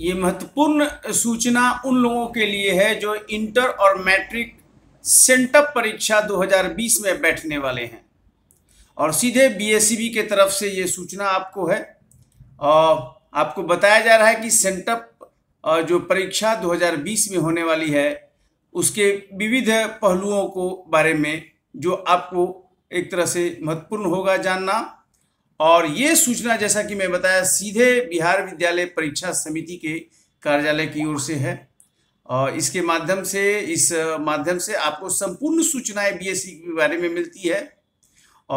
ये महत्वपूर्ण सूचना उन लोगों के लिए है जो इंटर और मैट्रिक सेंटअप परीक्षा 2020 में बैठने वाले हैं और सीधे बी e के तरफ से ये सूचना आपको है और आपको बताया जा रहा है कि सेंटअप जो परीक्षा 2020 में होने वाली है उसके विविध पहलुओं को बारे में जो आपको एक तरह से महत्वपूर्ण होगा जानना और ये सूचना जैसा कि मैं बताया सीधे बिहार विद्यालय परीक्षा समिति के कार्यालय की ओर से है और इसके माध्यम से इस माध्यम से आपको संपूर्ण सूचनाएं बीएससी e के बारे में मिलती है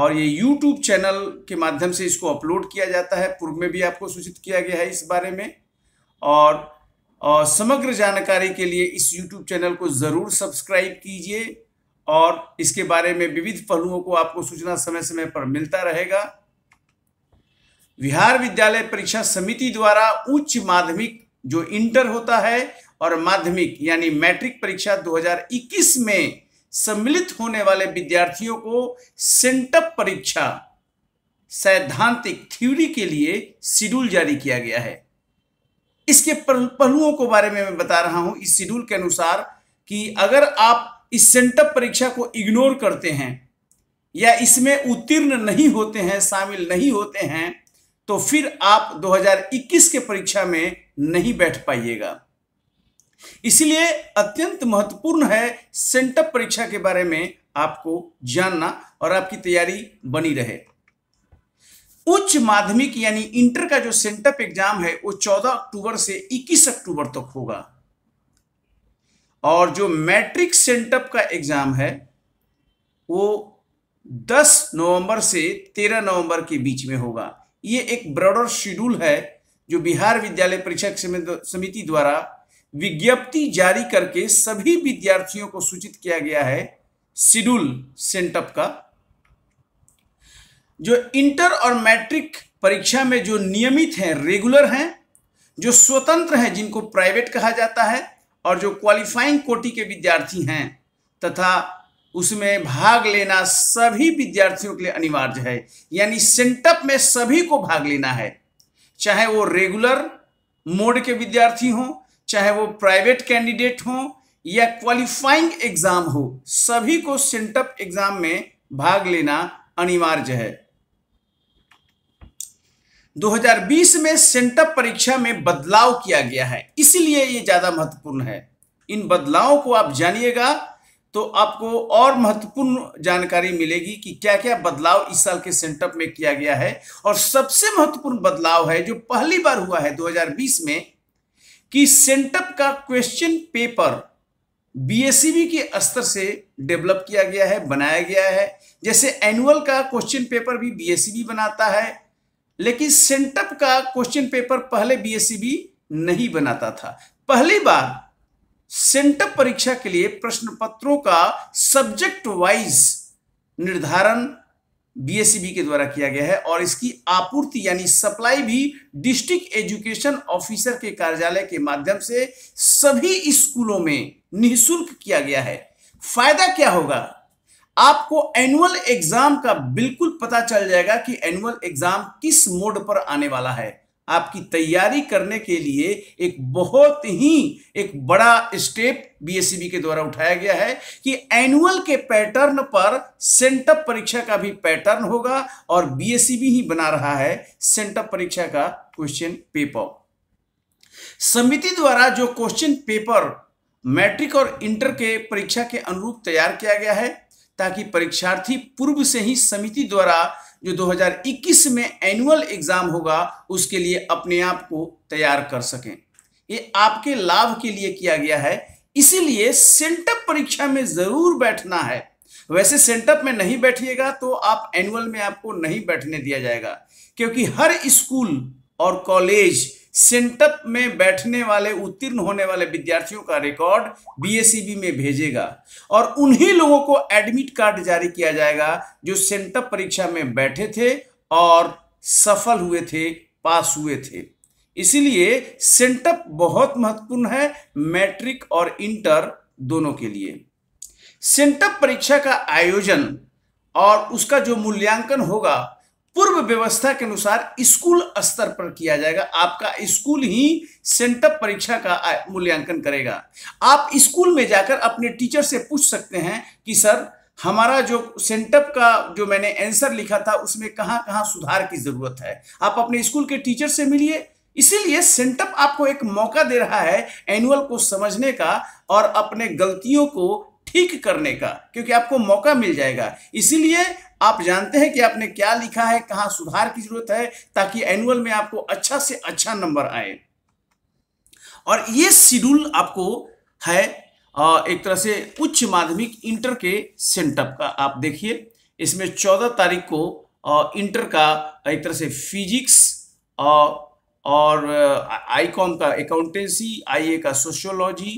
और ये यूट्यूब चैनल के माध्यम से इसको अपलोड किया जाता है पूर्व में भी आपको सूचित किया गया है इस बारे में और, और समग्र जानकारी के लिए इस यूट्यूब चैनल को ज़रूर सब्सक्राइब कीजिए और इसके बारे में विविध पहलुओं को आपको सूचना समय समय पर मिलता रहेगा बिहार विद्यालय परीक्षा समिति द्वारा उच्च माध्यमिक जो इंटर होता है और माध्यमिक यानी मैट्रिक परीक्षा 2021 में सम्मिलित होने वाले विद्यार्थियों को सेंटअप परीक्षा सैद्धांतिक थ्योरी के लिए शेड्यूल जारी किया गया है इसके पहलुओं को बारे में मैं बता रहा हूं इस शेड्यूल के अनुसार कि अगर आप इस सेंटअप परीक्षा को इग्नोर करते हैं या इसमें उत्तीर्ण नहीं होते हैं शामिल नहीं होते हैं तो फिर आप 2021 के परीक्षा में नहीं बैठ पाइएगा इसलिए अत्यंत महत्वपूर्ण है सेंटअप परीक्षा के बारे में आपको जानना और आपकी तैयारी बनी रहे उच्च माध्यमिक यानी इंटर का जो सेंटअप एग्जाम है वो 14 अक्टूबर से 21 अक्टूबर तक होगा और जो मैट्रिक सेंटअप का एग्जाम है वो 10 नवंबर से 13 नवंबर के बीच में होगा ये एक ब्रॉडर शेड्यूल है जो बिहार विद्यालय परीक्षा समिति द्वारा विज्ञप्ति जारी करके सभी विद्यार्थियों को सूचित किया गया है शेड्यूल सेंटअप का जो इंटर और मैट्रिक परीक्षा में जो नियमित हैं रेगुलर हैं जो स्वतंत्र हैं जिनको प्राइवेट कहा जाता है और जो क्वालिफाइंग कोटि के विद्यार्थी हैं तथा उसमें भाग लेना सभी विद्यार्थियों के लिए अनिवार्य है यानी सेंटअप में सभी को भाग लेना है चाहे वो रेगुलर मोड के विद्यार्थी हों चाहे वो प्राइवेट कैंडिडेट हों या क्वालिफाइंग एग्जाम हो सभी को सेंटअप एग्जाम में भाग लेना अनिवार्य है 2020 में सेंटअप परीक्षा में बदलाव किया गया है इसलिए ये ज्यादा महत्वपूर्ण है इन बदलावों को आप जानिएगा तो आपको और महत्वपूर्ण जानकारी मिलेगी कि क्या क्या बदलाव इस साल के सेंटअप में किया गया है और सबसे महत्वपूर्ण बदलाव है जो पहली बार हुआ है 2020 में कि सेंटअप का क्वेश्चन पेपर बीएससीबी e के स्तर से डेवलप किया गया है बनाया गया है जैसे एनुअल का क्वेश्चन पेपर भी बीएससीबी e बनाता है लेकिन सेंटअप का क्वेश्चन पेपर पहले बीएससीबी e नहीं बनाता था पहली बार सेंटअप परीक्षा के लिए प्रश्न पत्रों का सब्जेक्ट वाइज निर्धारण बी e के द्वारा किया गया है और इसकी आपूर्ति यानी सप्लाई भी डिस्ट्रिक्ट एजुकेशन ऑफिसर के कार्यालय के माध्यम से सभी स्कूलों में निःशुल्क किया गया है फायदा क्या होगा आपको एनुअल एग्जाम का बिल्कुल पता चल जाएगा कि एनुअल एग्जाम किस मोड पर आने वाला है आपकी तैयारी करने के लिए एक बहुत ही एक बड़ा स्टेप बीएससीबी e के द्वारा उठाया गया है कि एनुअल के पैटर्न पर सेंटअप परीक्षा का भी पैटर्न होगा और बीएससीबी e ही बना रहा है सेंटअप परीक्षा का क्वेश्चन पेपर समिति द्वारा जो क्वेश्चन पेपर मैट्रिक और इंटर के परीक्षा के अनुरूप तैयार किया गया है ताकि परीक्षार्थी पूर्व से ही समिति द्वारा जो 2021 में एनुअल एग्जाम होगा उसके लिए अपने आप को तैयार कर सकें ये आपके लाभ के लिए किया गया है इसीलिए सेंटअप परीक्षा में जरूर बैठना है वैसे सेंटअप में नहीं बैठिएगा तो आप एनुअल में आपको नहीं बैठने दिया जाएगा क्योंकि हर स्कूल और कॉलेज सेंटअप में बैठने वाले उत्तीर्ण होने वाले विद्यार्थियों का रिकॉर्ड बीएसईबी e में भेजेगा और उन्हीं लोगों को एडमिट कार्ड जारी किया जाएगा जो सेंटअप परीक्षा में बैठे थे और सफल हुए थे पास हुए थे इसीलिए सेंटअप बहुत महत्वपूर्ण है मैट्रिक और इंटर दोनों के लिए सेंटअप परीक्षा का आयोजन और उसका जो मूल्यांकन होगा पूर्व व्यवस्था के अनुसार स्कूल स्तर पर किया जाएगा आपका स्कूल ही सेंटअप परीक्षा का मूल्यांकन करेगा आप स्कूल में जाकर अपने टीचर से पूछ सकते हैं कि सर हमारा जो सेंटअप का जो मैंने आंसर लिखा था उसमें कहाँ कहां सुधार की जरूरत है आप अपने स्कूल के टीचर से मिलिए इसीलिए सेंटअप आपको एक मौका दे रहा है एनुअल को समझने का और अपने गलतियों को ठीक करने का क्योंकि आपको मौका मिल जाएगा इसीलिए आप जानते हैं कि आपने क्या लिखा है कहां सुधार की जरूरत है ताकि एनुअल में आपको अच्छा से अच्छा नंबर आए और ये शेड्यूल आपको है एक तरह से उच्च माध्यमिक इंटर के सेंटअप का आप देखिए इसमें चौदह तारीख को इंटर का एक तरह से फिजिक्स और आईकॉम का अकाउंटेंसी आईए का सोशियोलॉजी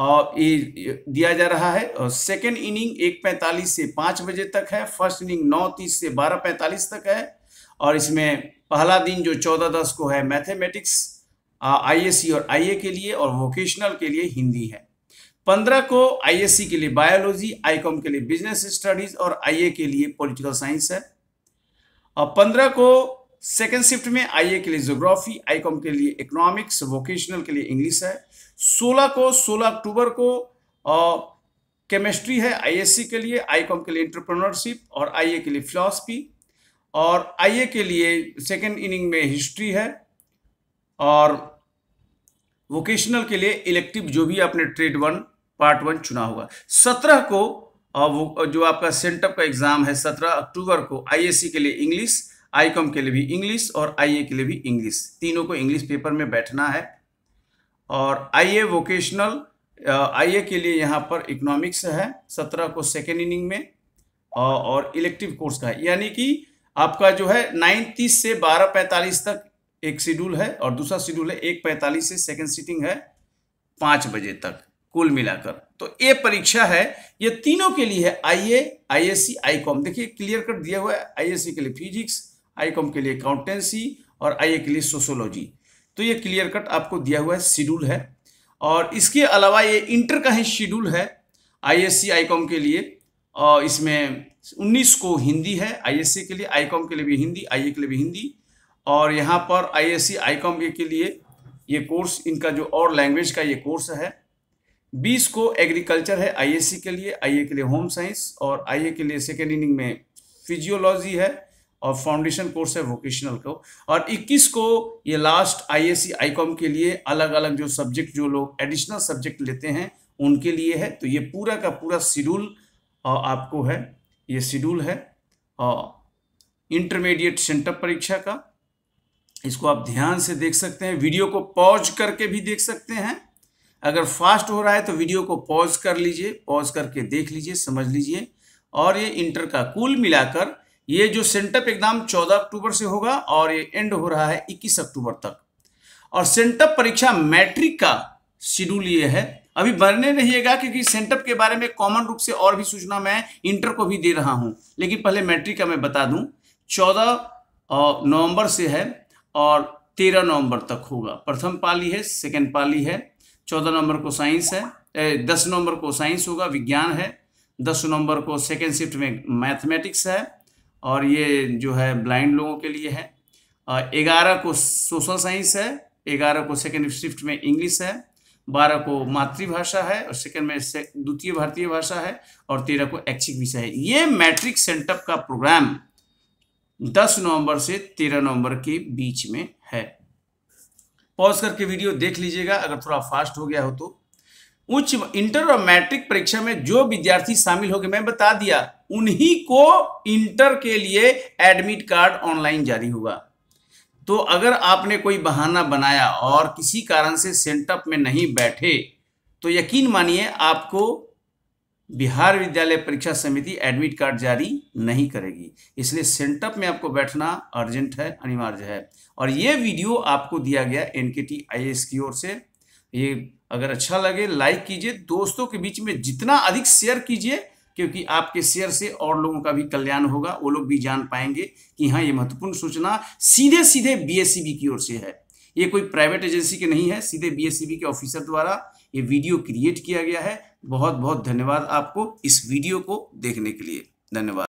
ये दिया जा रहा है और सेकेंड इनिंग एक पैंतालीस से पाँच बजे तक है फर्स्ट इनिंग नौ तीस से बारह पैंतालीस तक है और इसमें पहला दिन जो चौदह दस को है मैथमेटिक्स आईएससी और आईए के लिए और वोकेशनल के लिए हिंदी है पंद्रह को आईएससी के लिए बायोलॉजी आईकॉम के लिए बिजनेस स्टडीज और आईए के लिए पॉलिटिकल साइंस है और पंद्रह को सेकेंड शिफ्ट में आई के लिए जोग्राफी आई के लिए इकोनॉमिक्स वोकेशनल के लिए इंग्लिश है सोलह को सोलह अक्टूबर को केमिस्ट्री है आई के लिए आई के लिए इंटरप्रनरशिप और आई के लिए फिलॉसफी और आई के लिए सेकेंड इनिंग में हिस्ट्री है और वोकेशनल के लिए इलेक्टिव जो भी आपने ट्रेड वन पार्ट वन चुना होगा सत्रह को जो आपका सेंटअप का एग्ज़ाम है सत्रह अक्टूबर को आईएससी के लिए इंग्लिश आईकॉम के लिए भी इंग्लिश और आईए के लिए भी इंग्लिश तीनों को इंग्लिश पेपर में बैठना है और आईए वोकेशनल आईए के लिए यहाँ पर इकोनॉमिक्स है सत्रह को सेकेंड इनिंग में और इलेक्टिव कोर्स का है यानी कि आपका जो है नाइन तीस से बारह पैंतालीस तक एक शेड्यूल है और दूसरा शेड्यूल है एक पैंतालीस से सेकेंड सीटिंग है पाँच बजे तक कुल मिलाकर तो ये परीक्षा है ये तीनों के लिए है आईए आईएससी आईकॉम देखिए क्लियर कट दिया हुआ है आईएससी के लिए फिजिक्स आई कॉम के लिए अकाउंटेंसी और आई ए के लिए सोशोलॉजी तो ये क्लियर कट आपको दिया हुआ है शेड्यूल है और इसके अलावा ये इंटर का ही शेड्यूल है I S C I com के लिए और इसमें उन्नीस को हिंदी है आई एस सी के लिए आई कॉम के लिए भी हिंदी आई ए के लिए भी हिंदी और यहाँ पर I S C I com के लिए ये कोर्स इनका जो और लैंग्वेज का ये कोर्स है बीस को एग्रीकल्चर है सी के लिए ए के लिए होम साइंस और ए के लिए सेकेंड इनिंग में फिजियोलॉजी है और फाउंडेशन कोर्स है वोकेशनल को और 21 को ये लास्ट आई एस आईकॉम के लिए अलग अलग जो सब्जेक्ट जो लोग एडिशनल सब्जेक्ट लेते हैं उनके लिए है तो ये पूरा का पूरा शेड्यूल आपको है ये शेड्यूल है इंटरमीडिएट सेंटर परीक्षा का इसको आप ध्यान से देख सकते हैं वीडियो को पॉज करके भी देख सकते हैं अगर फास्ट हो रहा है तो वीडियो को पॉज कर लीजिए पॉज करके देख लीजिए समझ लीजिए और ये इंटर का कुल मिलाकर ये जो सेंटअप एग्जाम 14 अक्टूबर से होगा और ये एंड हो रहा है 21 अक्टूबर तक और सेंटअप परीक्षा मैट्रिक का शेड्यूल ये है अभी नहीं रहिएगा क्योंकि सेंटअप के बारे में कॉमन रूप से और भी सूचना मैं इंटर को भी दे रहा हूं लेकिन पहले मैट्रिक का मैं बता दूं चौदह नवंबर से है और तेरह नवंबर तक होगा प्रथम पाली है सेकेंड पाली है चौदह नवंबर को साइंस है दस नवंबर को साइंस होगा विज्ञान है दस नवंबर को सेकेंड शिफ्ट में मैथमेटिक्स है और ये जो है ब्लाइंड लोगों के लिए है ग्यारह को सोशल साइंस है ग्यारह को सेकेंड शिफ्ट में इंग्लिश है बारह को मातृभाषा है और सेकेंड में से, द्वितीय भारतीय भाषा है और तेरह को ऐच्छिक विषय है ये मैट्रिक सेंटअप का प्रोग्राम दस नवंबर से तेरह नवंबर के बीच में है पॉज करके वीडियो देख लीजिएगा अगर थोड़ा फास्ट हो गया हो तो उच्च इंटर और मैट्रिक परीक्षा में जो विद्यार्थी शामिल हो गए मैं बता दिया उन्हीं को इंटर के लिए एडमिट कार्ड ऑनलाइन जारी होगा तो अगर आपने कोई बहाना बनाया और किसी कारण से सेंटअप में नहीं बैठे तो यकीन मानिए आपको बिहार विद्यालय परीक्षा समिति एडमिट कार्ड जारी नहीं करेगी इसलिए सेंटअप में आपको बैठना अर्जेंट है अनिवार्य है और ये वीडियो आपको दिया गया एन के टी आई एस की ओर से ये अगर अच्छा लगे लाइक कीजिए दोस्तों के बीच में जितना अधिक शेयर कीजिए क्योंकि आपके शेयर से और लोगों का भी कल्याण होगा वो लोग भी जान पाएंगे कि हाँ ये महत्वपूर्ण सूचना सीधे सीधे बी की ओर से है ये कोई प्राइवेट एजेंसी के नहीं है सीधे बी e के ऑफिसर द्वारा ये वीडियो क्रिएट किया गया है बहुत बहुत धन्यवाद आपको इस वीडियो को देखने के लिए धन्यवाद